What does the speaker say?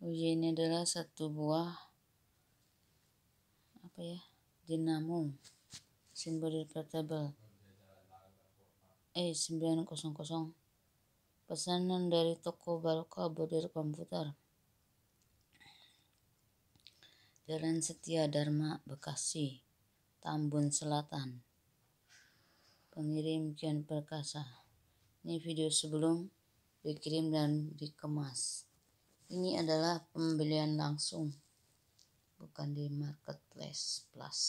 Uji ini adalah satu buah apa ya dinamo simbol portable Eh 900 pesanan dari toko Barokah Bodir Komputer Jalan Setia Dharma Bekasi Tambun Selatan pengirim Kian Perkasa ini video sebelum dikirim dan dikemas ini adalah pembelian langsung bukan di marketplace plus